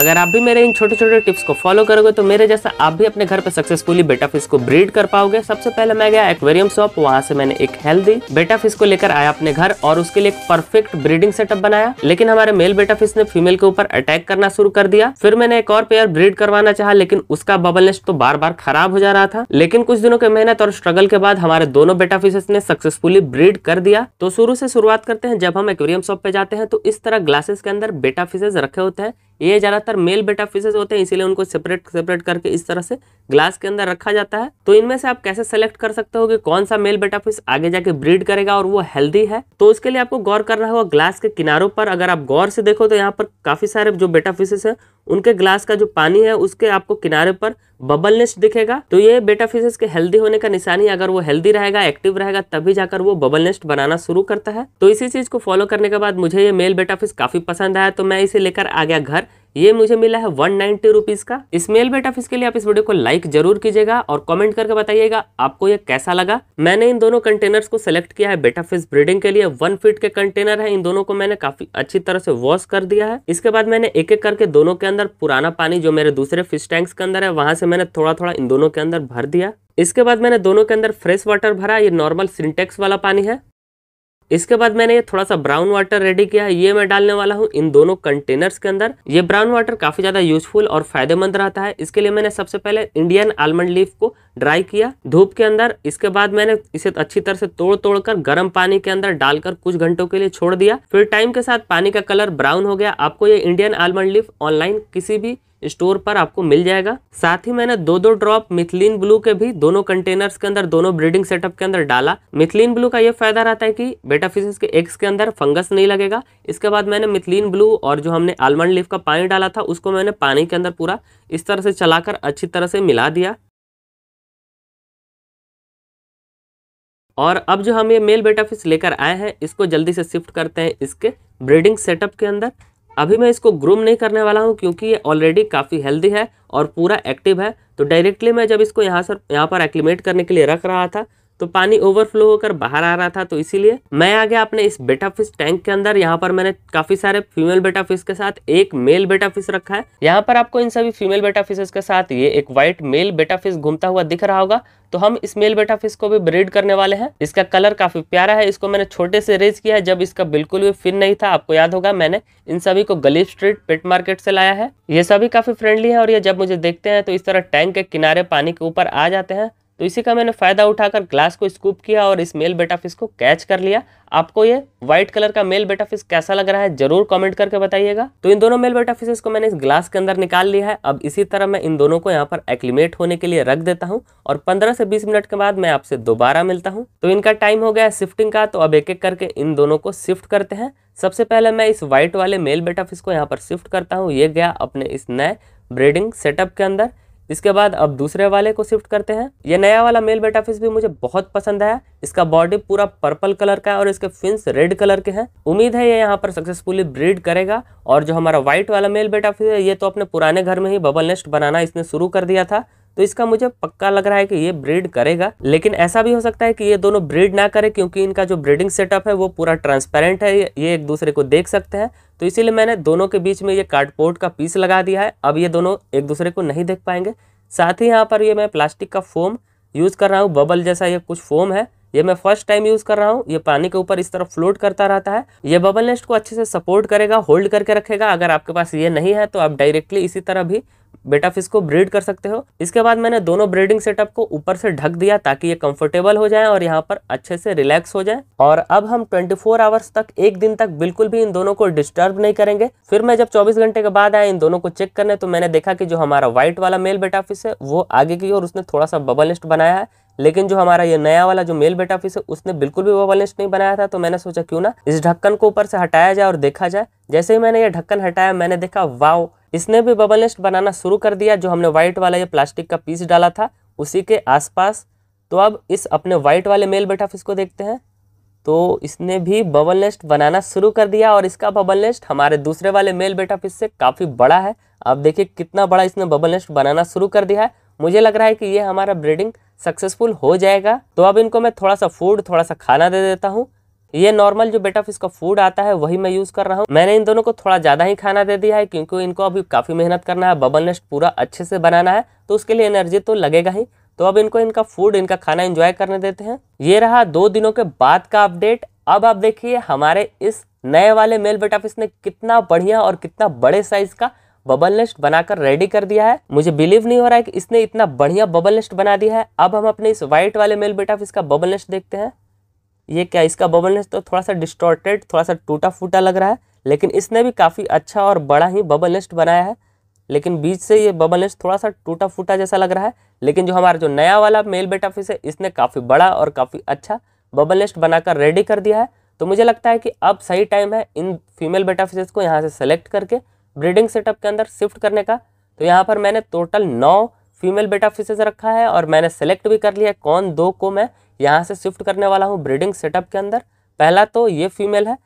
अगर आप भी मेरे इन छोटे छोटे टिप्स को फॉलो करोगे तो मेरे जैसा आप भी अपने घर पर सक्सेसफुली बेटा फिश को ब्रीड कर पाओगे सबसे पहले मैं गया एक्वेरियम शॉप वहाँ से मैंने एक हेल्दी बेटा फिश को लेकर आया अपने घर और उसके लिए एक परफेक्ट ब्रीडिंग सेटअप बनाया लेकिन हमारे मेल बेटा फिश ने फीमेल के ऊपर अटैक करना शुरू कर दिया फिर मैंने एक और पेयर ब्रीड करवाना चाह लेकिन उसका बबल नेस्ट तो बार बार खराब हो जा रहा था लेकिन कुछ दिनों के मेहनत और स्ट्रगल के बाद हमारे दोनों बेटा ने सक्सेसफुली ब्रीड कर दिया तो शुरू से शुरुआत करते हैं जब हम एक्वेरियम शॉप पे जाते हैं तो इस तरह ग्लासेस के अंदर बेटा फिशेज रखे होते हैं ये ज़्यादातर मेल बेटा फिशेज होते हैं इसीलिए उनको सेपरेट सेपरेट करके इस तरह से ग्लास के अंदर रखा जाता है तो इनमें से आप कैसे सेलेक्ट कर सकते हो कि कौन सा मेल बेटा फिश आगे जाके ब्रीड करेगा और वो हेल्दी है तो उसके लिए आपको गौर करना होगा ग्लास के किनारों पर अगर आप गौर से देखो तो यहाँ पर काफ़ी सारे जो बेटा फिशेज हैं उनके ग्लास का जो पानी है उसके आपको किनारे पर बबल नेस्ट दिखेगा तो ये बेटा फिशेस के हेल्दी होने का निशानी अगर वो हेल्दी रहेगा एक्टिव रहेगा तभी जाकर वो बबल नेस्ट बनाना शुरू करता है तो इसी चीज को फॉलो करने के बाद मुझे ये मेल बेटा फिश काफी पसंद आया तो मैं इसे लेकर आ गया घर ये मुझे मिला है वन नाइनटी रुपीज़ का स्मेल बेट ऑफिस के लिए आप इस वीडियो को लाइक जरूर कीजिएगा और कमेंट करके बताइएगा आपको ये कैसा लगा मैंने इन दोनों कंटेनर्स को सिलेक्ट किया है बेटा फिश ब्रीडिंग के लिए वन फीट के कंटेनर है इन दोनों को मैंने काफी अच्छी तरह से वॉश कर दिया है इसके बाद मैंने एक एक करके दोनों के अंदर पुराना पानी जो मेरे दूसरे फिश टैंक्स के अंदर है वहां से मैंने थोड़ा थोड़ा इन दोनों के अंदर भर दिया इसके बाद मैंने दोनों के अंदर फ्रेश वाटर भरा ये नॉर्मल सिंटेक्स वाला पानी है इसके बाद मैंने ये थोड़ा सा ब्राउन वाटर रेडी किया है ये मैं डालने वाला हूँ इन दोनों कंटेनर्स के अंदर ये ब्राउन वाटर काफी ज्यादा यूजफुल और फायदेमंद रहता है इसके लिए मैंने सबसे पहले इंडियन आलमंड लीफ को ड्राई किया धूप के अंदर इसके बाद मैंने इसे अच्छी तरह से तोड़ तोड़ कर गर्म पानी के अंदर डालकर कुछ घंटों के लिए छोड़ दिया फिर टाइम के साथ पानी का कलर ब्राउन हो गया आपको ये इंडियन आलमंड लीफ ऑनलाइन किसी भी स्टोर पर आपको मिल जाएगा साथ ही मैंने दो दो ड्रॉप मिथिलीन ब्लू के भी दोनों कंटेनर्स के अंदर दोनों ब्रीडिंग सेटअप के अंदर डाला मिथिलीन ब्लू का यह फायदा रहता है कि बेटा फिशेस के एग्स के अंदर फंगस नहीं लगेगा इसके बाद मैंने मिथिलीन ब्लू और जो हमने आलमंड लीफ का पानी डाला था उसको मैंने पानी के अंदर पूरा इस तरह से चलाकर अच्छी तरह से मिला दिया और अब जो हम ये मेल बेटा फिश लेकर आए हैं इसको जल्दी से शिफ्ट करते हैं इसके ब्रीडिंग सेटअप के अंदर अभी मैं इसको ग्रूम नहीं करने वाला हूँ क्योंकि ये ऑलरेडी काफ़ी हेल्दी है और पूरा एक्टिव है तो डायरेक्टली मैं जब इसको यहाँ सर यहाँ पर एक्लीमेट करने के लिए रख रहा था तो पानी ओवरफ्लो होकर बाहर आ रहा था तो इसीलिए मैं आ गया अपने इस बेटा फिश टैंक के अंदर यहाँ पर मैंने काफी सारे फीमेल बेटा फिश के साथ एक मेल बेटा फिश रखा है यहाँ पर आपको इन सभी फीमेल बेटा फिशेस के साथ ये एक व्हाइट मेल बेटा फिश घूमता हुआ दिख रहा होगा तो हम इस मेल बेटा फिश को भी ब्रीड करने वाले हैं इसका कलर काफी प्यारा है इसको मैंने छोटे से रेज किया है जब इसका बिल्कुल भी फिन नहीं था आपको याद होगा मैंने इन सभी को गली स्ट्रीट पेट मार्केट से लाया है ये सभी काफी फ्रेंडली है और ये जब मुझे देखते हैं तो इस तरह टैंक के किनारे पानी के ऊपर आ जाते हैं तो इसी का मैंने फ़ायदा उठाकर ग्लास को स्कूप किया और इस मेल बेटा फिश को कैच कर लिया आपको ये व्हाइट कलर का मेल बेटा फिश कैसा लग रहा है जरूर कमेंट करके बताइएगा तो इन दोनों मेल बेटा फिशेस को मैंने इस ग्लास के अंदर निकाल लिया है अब इसी तरह मैं इन दोनों को यहाँ पर एक्लिमेट होने के लिए रख देता हूँ और पंद्रह से बीस मिनट के बाद मैं आपसे दोबारा मिलता हूँ तो इनका टाइम हो गया शिफ्टिंग का तो अब एक एक करके इन दोनों को शिफ्ट करते हैं सबसे पहले मैं इस व्हाइट वाले मेल बेटा फिश को यहाँ पर शिफ्ट करता हूँ ये गया अपने इस नए ब्रीडिंग सेटअप के अंदर इसके बाद अब दूसरे वाले को शिफ्ट करते हैं ये नया वाला मेल बेटा फिश भी मुझे बहुत पसंद आया इसका बॉडी पूरा पर्पल कलर का है और इसके फिंस रेड कलर के हैं उम्मीद है ये यहाँ पर सक्सेसफुली ब्रीड करेगा और जो हमारा व्हाइट वाला मेल बेटा फिश है ये तो अपने पुराने घर में ही बबल नेस्ट बनाना इसने शुरू कर दिया था तो इसका मुझे पक्का लग रहा है कि ये ब्रीड करेगा लेकिन ऐसा भी हो सकता है कि ये दोनों ब्रीड ना करे क्योंकि इनका जो ब्रीडिंग सेटअप है वो पूरा ट्रांसपेरेंट है ये एक दूसरे को देख सकते हैं तो इसीलिए मैंने दोनों के बीच में ये कार्डबोर्ड का पीस लगा दिया है अब ये दोनों एक दूसरे को नहीं देख पाएंगे साथ ही यहाँ पर ये मैं प्लास्टिक का फोम यूज़ कर रहा हूँ बबल जैसा ये कुछ फोम है ये मैं फर्स्ट टाइम यूज़ कर रहा हूँ ये पानी के ऊपर इस तरह फ्लोट करता रहता है ये बबल नेस्ट को अच्छे से सपोर्ट करेगा होल्ड करके रखेगा अगर आपके पास ये नहीं है तो आप डायरेक्टली इसी तरह भी बेटा फिश को ब्रीड कर सकते हो इसके बाद मैंने दोनों ब्रीडिंग सेटअप को ऊपर से ढक दिया ताकि ये कंफर्टेबल हो जाए और यहाँ पर अच्छे से रिलैक्स हो जाए और अब हम 24 आवर्स तक एक दिन तक बिल्कुल भी इन दोनों को डिस्टर्ब नहीं करेंगे फिर मैं जब 24 घंटे के बाद आया इन दोनों को चेक करने तो मैंने देखा कि जो हमारा व्हाइट वाला मेल बेटा फिश है वो आगे की ओर उसने थोड़ा सा बबल लिस्ट बनाया है लेकिन जो हमारा ये नया वाला जो मेल बेटा फिश है उसने बिल्कुल भी बबल लिस्ट नहीं बनाया था तो मैंने सोचा क्यों ना इस ढक्कन को ऊपर से हटाया जाए और देखा जाए जैसे ही मैंने ये ढक्कन हटाया मैंने देखा वाओ इसने भी बबल नेस्ट बनाना शुरू कर दिया जो हमने व्हाइट वाला ये प्लास्टिक का पीस डाला था उसी के आसपास तो अब इस अपने व्हाइट वाले मेल बेटा फिश को देखते हैं तो इसने भी बबल नेस्ट बनाना शुरू कर दिया और इसका बबल नेस्ट हमारे दूसरे वाले मेल बेटा फिश से काफ़ी बड़ा है आप देखिए कितना बड़ा इसने बबल नेस्ट बनाना शुरू कर दिया है मुझे लग रहा है कि ये हमारा ब्रीडिंग सक्सेसफुल हो जाएगा तो अब इनको मैं थोड़ा सा फूड थोड़ा सा खाना दे देता हूँ ये नॉर्मल जो बेटा इसका फूड आता है वही मैं यूज़ कर रहा हूँ मैंने इन दोनों को थोड़ा ज़्यादा ही खाना दे दिया है क्योंकि इनको अभी काफ़ी मेहनत करना है बबल नेस्ट पूरा अच्छे से बनाना है तो उसके लिए एनर्जी तो लगेगा ही तो अब इनको इनका फूड इनका खाना एंजॉय करने देते हैं ये रहा दो दिनों के बाद का अपडेट अब आप देखिए हमारे इस नए वाले मेल बेट ऑफिस ने कितना बढ़िया और कितना बड़े साइज का बबल नेस्ट बनाकर रेडी कर दिया है मुझे बिलीव नहीं हो रहा है कि इसने इतना बढ़िया बबल नेस्ट बना दिया है अब हम अपने इस व्हाइट वाले मेल बेट ऑफिस का बबल नेस्ट देखते हैं ये क्या इसका बबलनेस तो थोड़ा सा डिस्टोर्टेड थोड़ा सा टूटा फूटा लग रहा है लेकिन इसने भी काफ़ी अच्छा और बड़ा ही बबल नेस्ट बनाया है लेकिन बीच से ये बबल नेस्ट थोड़ा सा टूटा फूटा जैसा लग रहा है लेकिन जो हमारा जो नया वाला मेल बेटा फिश है इसने काफ़ी बड़ा और काफ़ी अच्छा बबल नेस्ट बनाकर रेडी कर दिया है तो मुझे लगता है कि अब सही टाइम है इन फीमेल बेटा फिशेज को यहाँ से सेलेक्ट करके ब्रीडिंग सेटअप के अंदर शिफ्ट करने का तो यहाँ पर मैंने टोटल नौ फीमेल बेटा फिशेज रखा है और मैंने सेलेक्ट भी कर लिया कौन दो को मैं यहाँ से शिफ्ट करने वाला हूँ ब्रीडिंग सेटअप के अंदर पहला तो ये फीमेल है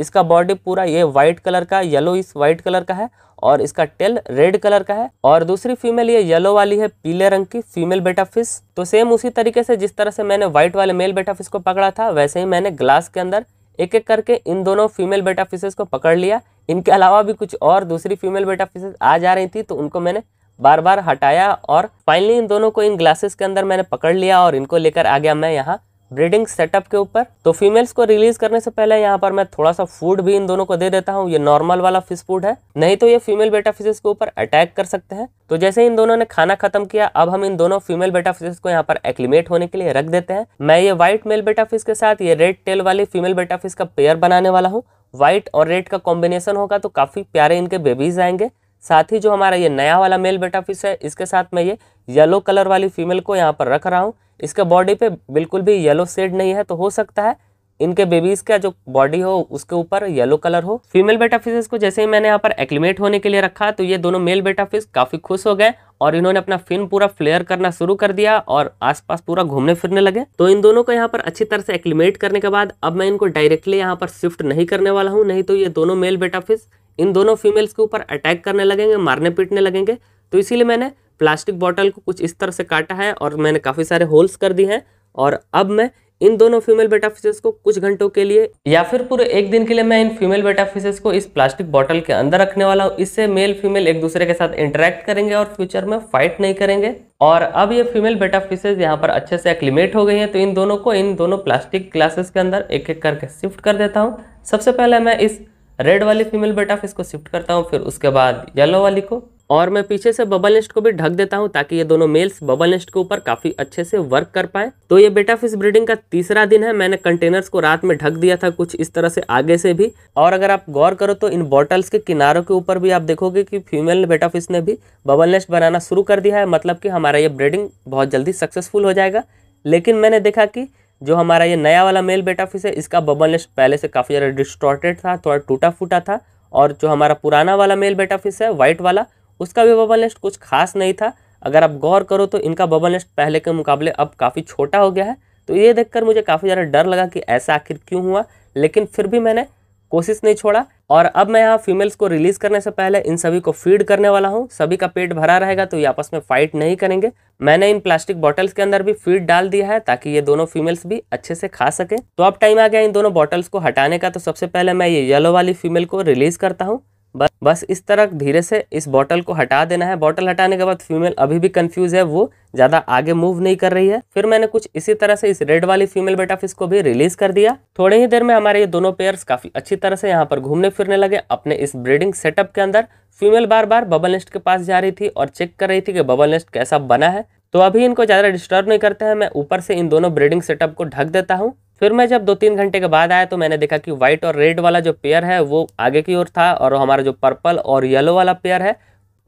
इसका बॉडी पूरा ये वाइट कलर का येलो इस वाइट कलर का है और इसका टेल रेड कलर का है और दूसरी फीमेल ये येलो वाली है पीले रंग की फीमेल बेटा फिश तो सेम उसी तरीके से जिस तरह से मैंने व्हाइट वाले मेल बेटा फिश को पकड़ा था वैसे ही मैंने ग्लास के अंदर एक एक करके इन दोनों फीमेल बेटा फिशेज को पकड़ लिया इनके अलावा भी कुछ और दूसरी फीमेल बेटा फिशेज आ जा रही थी तो उनको मैंने बार बार हटाया और फाइनली इन दोनों को इन ग्लासेस के अंदर मैंने पकड़ लिया और इनको लेकर आ गया मैं यहाँ ब्रीडिंग सेटअप के ऊपर तो फीमेल्स को रिलीज करने से पहले यहाँ पर मैं थोड़ा सा फूड भी इन दोनों को दे देता हूँ ये नॉर्मल वाला फिश फूड है नहीं तो ये फीमेल बेटा फिशेस के ऊपर अटैक कर सकते हैं तो जैसे इन दोनों ने खाना खत्म किया अब हम इन दोनों फीमेल बेटा फिशेस को यहाँ पर एक्लिमेट होने के लिए रख देते हैं मैं ये व्हाइट मेल बेटा फिश के साथ ये रेड टेल वाली फीमेल बेटा फिश का पेयर बनाने वाला हूँ व्हाइट और रेड का कॉम्बिनेशन होगा तो काफी प्यारे इनके बेबीज आएंगे साथ ही जो हमारा ये नया वाला मेल बेटा फिश है इसके साथ मैं ये येलो कलर वाली फीमेल को यहाँ पर रख रहा हूँ इसके बॉडी पे बिल्कुल भी येलो शेड नहीं है तो हो सकता है इनके बेबीज़ का जो बॉडी हो उसके ऊपर येलो कलर हो फीमेल बेटा को जैसे ही मैंने यहाँ पर एक्लिमेट होने के लिए रखा तो ये दोनों मेल बेटा फिश काफ़ी खुश हो गए और इन्होंने अपना फिन पूरा फ्लेयर करना शुरू कर दिया और आसपास पूरा घूमने फिरने लगे तो इन दोनों को यहाँ पर अच्छी तरह से एक्लिमेट करने के बाद अब मैं इनको डायरेक्टली यहाँ पर शिफ्ट नहीं करने वाला हूँ नहीं तो ये दोनों मेल बेटा फिश इन दोनों फीमेल्स के ऊपर अटैक करने लगेंगे मारने पीटने लगेंगे तो इसीलिए मैंने प्लास्टिक बॉटल को कुछ इस तरह से काटा है और मैंने काफ़ी सारे होल्स कर दिए हैं और अब मैं इन दोनों फीमेल बेटा फिशेस को कुछ घंटों के लिए या फिर पूरे एक दिन के लिए मैं इन फीमेल बेटा फिशेस को इस प्लास्टिक बॉटल के अंदर रखने वाला हूँ इससे मेल फीमेल एक दूसरे के साथ इंटरेक्ट करेंगे और फ्यूचर में फाइट नहीं करेंगे और अब ये फीमेल बेटा फिशेज यहाँ पर अच्छे से एक्लिमेट हो गई है तो इन दोनों को इन दोनों प्लास्टिक ग्लासेस के अंदर एक एक करके शिफ्ट कर देता हूँ सबसे पहले मैं इस रेड वाली फीमेल बेटा फिश को शिफ्ट करता हूँ फिर उसके बाद येलो वाली को और मैं पीछे से बबल नेस्ट को भी ढक देता हूँ ताकि ये दोनों मेल्स बबल नेस्ट के ऊपर काफी अच्छे से वर्क कर पाए तो ये बेटा फिश ब्रीडिंग का तीसरा दिन है मैंने कंटेनर्स को रात में ढक दिया था कुछ इस तरह से आगे से भी और अगर आप गौर करो तो इन बॉटल्स के किनारों के ऊपर भी आप देखोगे की फीमेल बेटा फिश ने भी बबल नेस्ट बनाना शुरू कर दिया है मतलब की हमारा ये ब्रीडिंग बहुत जल्दी सक्सेसफुल हो जाएगा लेकिन मैंने देखा की जो हमारा ये नया वाला मेल बेट ऑफिस है इसका बबलनेस पहले से काफ़ी ज़्यादा डिस्टॉर्टेड था थोड़ा टूटा फूटा था और जो हमारा पुराना वाला मेल बेट ऑफिस है वाइट वाला उसका भी बबलनेस्ट कुछ खास नहीं था अगर आप गौर करो तो इनका बबलनेस्ट पहले के मुकाबले अब काफ़ी छोटा हो गया है तो ये देखकर मुझे काफ़ी ज़्यादा डर लगा कि ऐसा आखिर क्यों हुआ लेकिन फिर भी मैंने कोशिश नहीं छोड़ा और अब मैं यहाँ फीमेल्स को रिलीज करने से पहले इन सभी को फीड करने वाला हूँ सभी का पेट भरा रहेगा तो ये आपस में फाइट नहीं करेंगे मैंने इन प्लास्टिक बॉटल्स के अंदर भी फीड डाल दिया है ताकि ये दोनों फीमेल्स भी अच्छे से खा सके तो अब टाइम आ गया इन दोनों बॉटल्स को हटाने का तो सबसे पहले मैं ये येलो वाली फीमेल को रिलीज करता हूँ बस बस इस तरह धीरे से इस बॉटल को हटा देना है बॉटल हटाने के बाद फीमेल अभी भी कंफ्यूज है वो ज़्यादा आगे मूव नहीं कर रही है फिर मैंने कुछ इसी तरह से इस रेड वाली फीमेल बेटा फिश को भी रिलीज कर दिया थोड़े ही देर में हमारे ये दोनों पेयर्स काफ़ी अच्छी तरह से यहाँ पर घूमने फिरने लगे अपने इस ब्रीडिंग सेटअप के अंदर फीमेल बार बार बबल नेस्ट के पास जा रही थी और चेक कर रही थी कि बबल नेस्ट कैसा बना है तो अभी इनको ज़्यादा डिस्टर्ब नहीं करते हैं मैं ऊपर से इन दोनों ब्रीडिंग सेटअप को ढक देता हूँ फिर मैं जब दो तीन घंटे के बाद आया तो मैंने देखा कि व्हाइट और रेड वाला जो पेयर है वो आगे की ओर था और हमारा जो पर्पल और येलो वाला पेयर है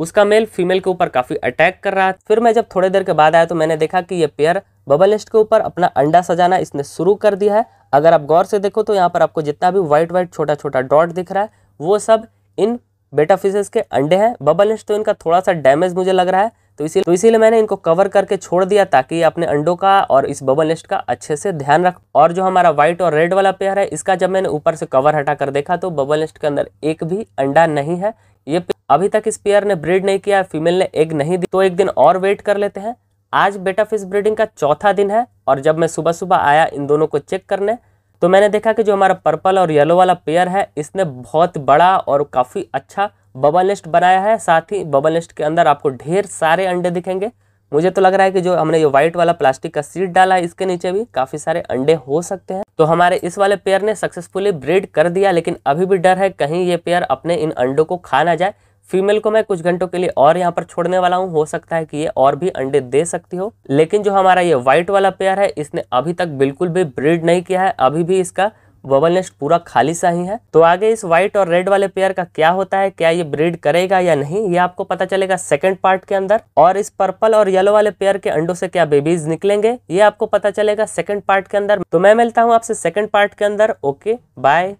उसका मेल फीमेल के ऊपर काफ़ी अटैक कर रहा फिर मैं जब थोड़ी देर के बाद आया तो मैंने देखा कि ये पेयर बबल नेस्ट के ऊपर अपना अंडा सजाना इसने शुरू कर दिया है अगर आप गौर से देखो तो यहाँ पर आपको जितना भी व्हाइट व्हाइट छोटा छोटा डॉट दिख रहा है वो सब इन बेटाफिस के अंडे हैं बबल नेस्ट तो इनका थोड़ा सा डैमेज मुझे लग रहा है तो इसी तो इसीलिए मैंने इनको कवर करके छोड़ दिया ताकि अपने अंडों का और इस बबल नेस्ट का अच्छे से ध्यान रख और जो हमारा व्हाइट और रेड वाला पेयर है इसका जब मैंने ऊपर से कवर हटा कर देखा तो बबल नेस्ट के अंदर एक भी अंडा नहीं है ये अभी तक इस पेयर ने ब्रीड नहीं किया फीमेल ने एग नहीं दी तो एक दिन और वेट कर लेते हैं आज बेटा फिश ब्रीडिंग का चौथा दिन है और जब मैं सुबह सुबह आया इन दोनों को चेक करने तो मैंने देखा कि जो हमारा पर्पल और येलो वाला पेयर है इसने बहुत बड़ा और काफ़ी अच्छा बबल लिस्ट बनाया है साथ ही बबल लिस्ट के अंदर आपको ढेर सारे अंडे दिखेंगे मुझे तो लग रहा है कि जो हमने ये व्हाइट वाला प्लास्टिक का सीट डाला है इसके नीचे भी काफी सारे अंडे हो सकते हैं तो हमारे इस वाले पेयर ने सक्सेसफुली ब्रीड कर दिया लेकिन अभी भी डर है कहीं ये पेयर अपने इन अंडों को खा ना जाए फीमेल को मैं कुछ घंटों के लिए और यहाँ पर छोड़ने वाला हूँ हो सकता है कि ये और भी अंडे दे सकती हो लेकिन जो हमारा ये व्हाइट वाला पेयर है इसने अभी तक बिल्कुल भी ब्रीड नहीं किया है अभी भी इसका बबल नेस्ट पूरा खाली सा ही है तो आगे इस व्हाइट और रेड वाले पेयर का क्या होता है क्या ये ब्रीड करेगा या नहीं ये आपको पता चलेगा सेकंड पार्ट के अंदर और इस पर्पल और येलो वाले पेयर के अंडों से क्या बेबीज निकलेंगे ये आपको पता चलेगा सेकंड पार्ट के अंदर तो मैं मिलता हूँ आपसे सेकंड पार्ट के अंदर ओके बाय